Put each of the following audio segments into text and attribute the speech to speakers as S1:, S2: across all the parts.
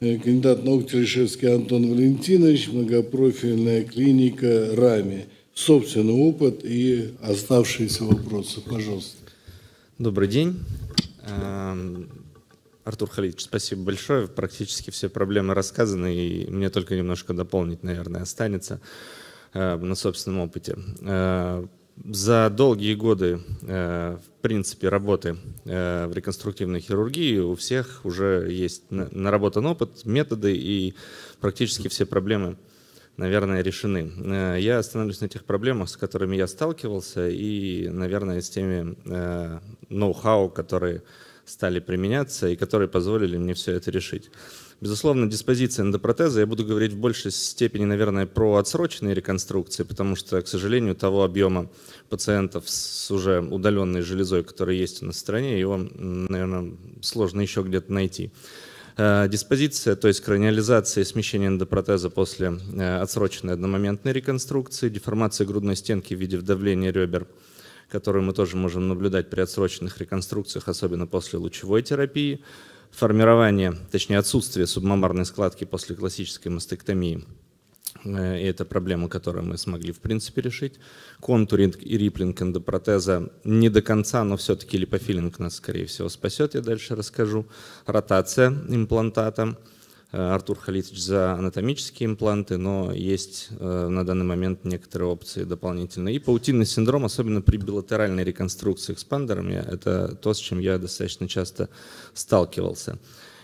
S1: Э, кандидат наук Терешевский Антон Валентинович, многопрофильная клиника РАМИ. Собственный опыт и оставшиеся вопросы. Пожалуйста. Добрый день. Эм, Артур Халидович, спасибо большое. Практически все проблемы рассказаны, и мне только немножко дополнить, наверное, останется э, на собственном опыте. Э, за долгие годы, э, в принципе, работы э, в реконструктивной хирургии у всех уже есть наработан опыт, методы и практически все проблемы, наверное, решены. Э, я остановлюсь на тех проблемах, с которыми я сталкивался и, наверное, с теми ноу-хау, которые стали применяться и которые позволили мне все это решить. Безусловно, диспозиция эндопротеза. Я буду говорить в большей степени, наверное, про отсроченные реконструкции, потому что, к сожалению, того объема пациентов с уже удаленной железой, который есть у нас в стране, его, наверное, сложно еще где-то найти э, диспозиция, то есть краниализация и смещение эндопротеза после э, отсроченной одномоментной реконструкции, деформация грудной стенки в виде вдавления ребер, которую мы тоже можем наблюдать при отсроченных реконструкциях, особенно после лучевой терапии, формирование, точнее отсутствие субмамарной складки после классической мастектомии. Э, и это проблема, которую мы смогли в принципе решить. Контуринг и риплинг эндопротеза не до конца, но все-таки липофилинг нас, скорее всего, спасет, я дальше расскажу. Ротация имплантата Э, Артур Халитович за анатомические импланты, но есть э, на данный момент некоторые опции дополнительные. И паутинный синдром, особенно при билатеральной реконструкции экспандерами, это то, с чем я достаточно часто сталкивался.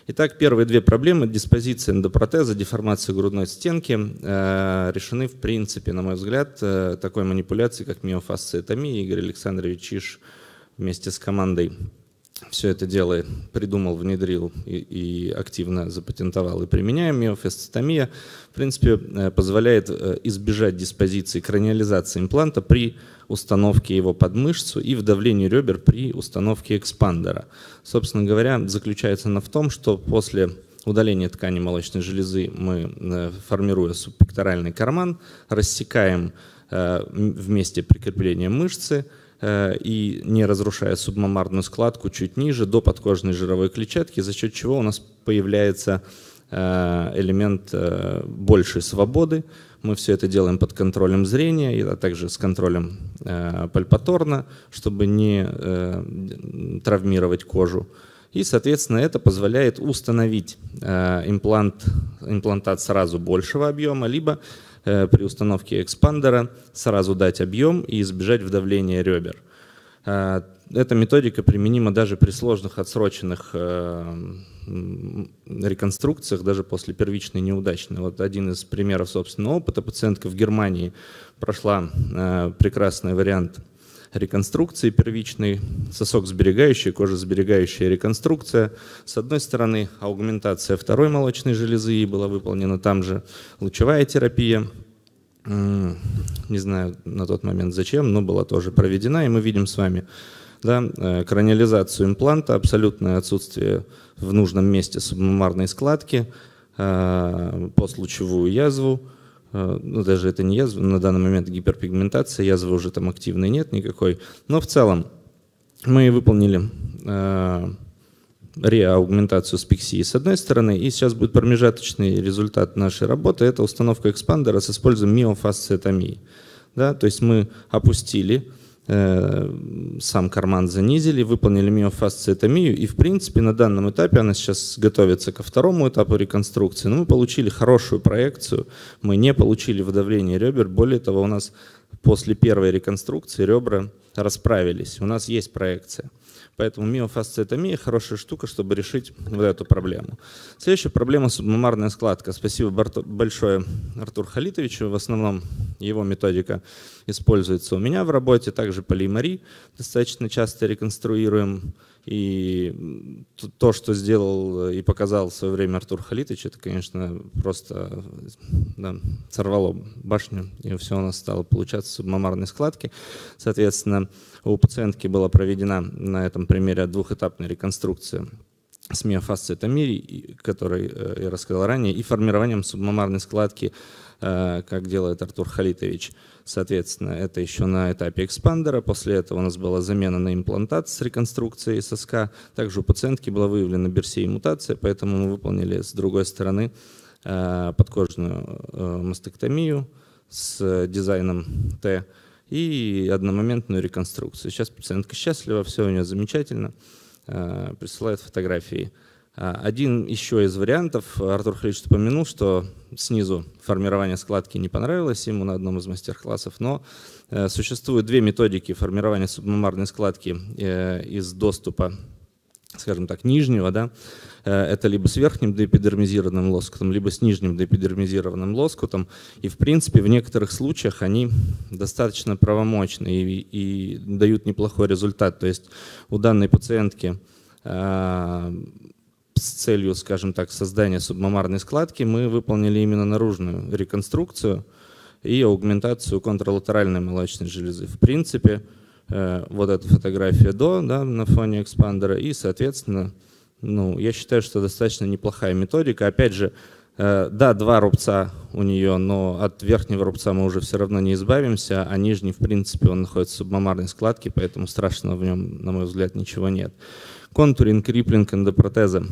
S1: Итак, первые две проблемы – диспозиция эндопротеза, деформация грудной стенки э, – решены, в принципе, на мой взгляд, такой манипуляцией, как миофасциотомия. Игорь Александрович Иш вместе с командой все это дело придумал, внедрил и, и активно запатентовал и применяем. Миофасцитомия, в принципе, э, позволяет э, избежать диспозиции краниализации импланта при установке его под мышцу и вдавлении ребер при установке экспандера. Собственно говоря, заключается она в том, что после удаления ткани молочной железы мы, э, формируя субпекторальный карман, рассекаем вместе прикрепления мышцы – Э, и не разрушая субмамарную складку чуть ниже, до подкожной жировой клетчатки, за счет чего у нас появляется э, элемент э, большей свободы. Мы все это делаем под контролем зрения, а также с контролем пальпаторно, чтобы не травмировать кожу. И, соответственно, это позволяет установить имплант, имплантат сразу большего объема, либо Э, при установке экспандера сразу дать объем и избежать вдавления ребер. Э, эта методика применима даже при сложных отсроченных э, реконструкциях, даже после первичной неудачной. Вот один из примеров собственного опыта. Пациентка в Германии прошла прекрасный вариант – реконструкции первичной, сосок сберегающий, кожа сберегающая реконструкция. С одной стороны, аугментация второй молочной железы, и была выполнена там же лучевая терапия, не знаю на тот момент зачем, но была тоже проведена, и мы видим с вами да, э, краниализацию импланта, абсолютное отсутствие в нужном месте субмарной складки, э, послучевую язву, Э, ну, даже это не язва, на данный момент гиперпигментация, язвы уже там активной нет никакой. Но в целом мы выполнили э, реаугментацию с PXI с одной стороны, и сейчас будет промежаточный результат нашей работы, это установка экспандера с использованием миофасциотомии. Да, то есть мы опустили Э, сам карман занизили, выполнили миофасциотомию, и в принципе на данном этапе она сейчас готовится ко второму этапу реконструкции. Но мы получили хорошую проекцию, мы не получили выдавление ребер, более того, у нас после первой реконструкции ребра расправились, у нас есть проекция. Поэтому миофасциотомия – хорошая штука, чтобы решить вот эту проблему. Следующая проблема – субмамарная складка. Спасибо большое Артур Халитовичу. В основном его методика используется у меня в работе, также полимари достаточно часто реконструируем. И то, что сделал э, и показал в свое время Артур Халитович, это, конечно, просто да, сорвало башню, и все у нас стало получаться субмамарной складки. Соответственно, у пациентки была проведена на этом примере двухэтапная реконструкция с миофасциотомией, который э, я рассказал ранее, и формированием субмамарной складки, э, как делает Артур Халитович. Соответственно, это еще на этапе экспандера. После этого у нас была замена на имплантат с реконструкцией соска. Также у пациентки была выявлена берсей мутация, поэтому мы выполнили с другой стороны э, подкожную мастектомию с дизайном Т и одномоментную реконструкцию. Сейчас пациентка счастлива, все у нее замечательно. Э, присылают фотографии. А, один еще из вариантов, Артур Халич упомянул, что снизу формирование складки не понравилось ему на одном из мастер-классов, но э, существуют две методики формирования субмемарной складки э, из доступа скажем так, нижнего, да, э, это либо с верхним деэпидермизированным лоскутом, либо с нижним деэпидермизированным лоскутом. И, в принципе, в некоторых случаях они достаточно правомочны и, и дают неплохой результат. То есть у данной пациентки э, с целью, скажем так, создания субмамарной складки мы выполнили именно наружную реконструкцию и аугментацию контралатеральной молочной железы. В принципе, Э, вот эта фотография до да, на фоне экспандера. И, соответственно, ну, я считаю, что достаточно неплохая методика. Опять же, э, да, два рубца у нее, но от верхнего рубца мы уже все равно не избавимся, а нижний, в принципе, он находится в субмамарной складке, поэтому страшного в нем, на мой взгляд, ничего нет. Контуринг, риплинг эндопротеза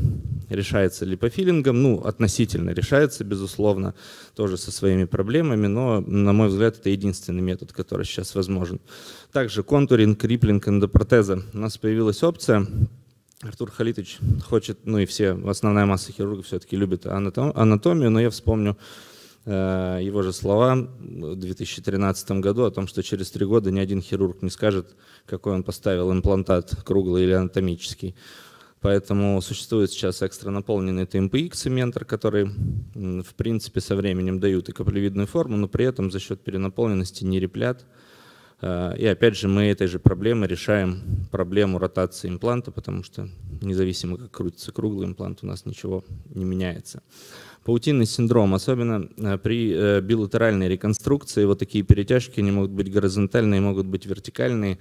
S1: решается липофилингом, ну, относительно решается, безусловно, тоже со своими проблемами, но, на мой взгляд, это единственный метод, который сейчас возможен. Также контуринг, риплинг эндопротеза. У нас появилась опция, Артур Халитович хочет, ну и все, основная масса хирургов все-таки любит анатомию, но я вспомню Э, его же слова в 2013 году о том, что через три года ни один хирург не скажет, какой он поставил имплантат, круглый или анатомический. Поэтому существует сейчас экстра наполненный ТМПХ цементр, который, в принципе, со временем дают и каплевидную форму, но при этом за счет перенаполненности не реплят, Э, и опять же, мы этой же проблемой решаем проблему ротации импланта, потому что независимо, как крутится круглый имплант, у нас ничего не меняется. Паутинный синдром, особенно э, при э, билатеральной реконструкции, вот такие перетяжки, они могут быть горизонтальные, могут быть вертикальные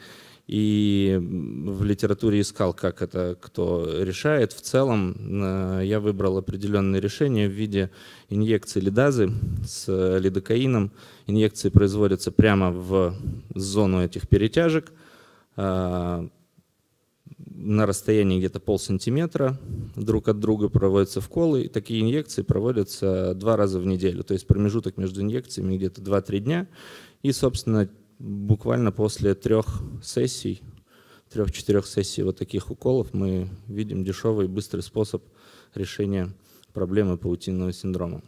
S1: и в литературе искал, как это кто решает. В целом э, я выбрал определенное решение в виде инъекции лидазы с лидокаином. Инъекции производятся прямо в зону этих перетяжек э, на расстоянии где-то полсантиметра друг от друга проводятся вколы. И такие инъекции проводятся два раза в неделю. То есть промежуток между инъекциями где-то 2-3 дня. И, собственно, буквально после трех сессий, трех-четырех сессий вот таких уколов мы видим дешевый и быстрый способ решения проблемы паутинного синдрома.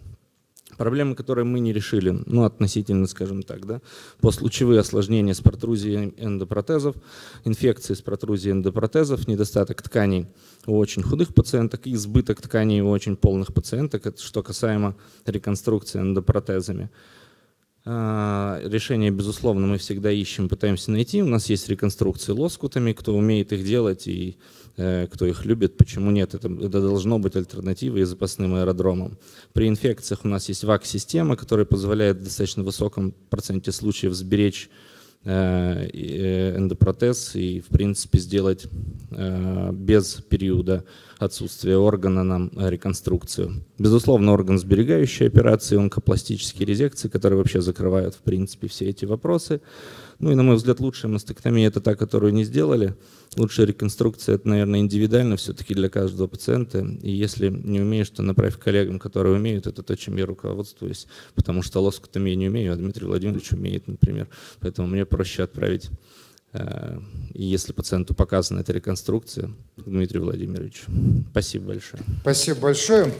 S1: Проблемы, которые мы не решили, ну, относительно, скажем так, да, послучевые осложнения с протрузией эндопротезов, инфекции с протрузией эндопротезов, недостаток тканей у очень худых пациенток и избыток тканей у очень полных пациенток, это что касаемо реконструкции эндопротезами. А, решение, безусловно, мы всегда ищем, пытаемся найти. У нас есть реконструкции лоскутами, кто умеет их делать и э, кто их любит, почему нет. Это, это должно быть альтернативой и запасным аэродромом. При инфекциях у нас есть ВАК-система, которая позволяет в достаточно высоком проценте случаев сберечь Э, э, эндопротез и, в принципе, сделать э, без периода отсутствия органа нам реконструкцию. Безусловно, орган сберегающий операции, онкопластические резекции, которые вообще закрывают, в принципе, все эти вопросы. Ну и, на мой взгляд, лучшая мастектомия – это та, которую не сделали. Лучшая реконструкция – это, наверное, индивидуально все-таки для каждого пациента. И если не умеешь, то направь коллегам, которые умеют. Это то, чем я руководствуюсь, потому что лоскутомию не умею, а Дмитрий Владимирович умеет, например. Поэтому мне проще отправить, э, если пациенту показана эта реконструкция, Дмитрий Владимирович, Спасибо большое. Спасибо большое.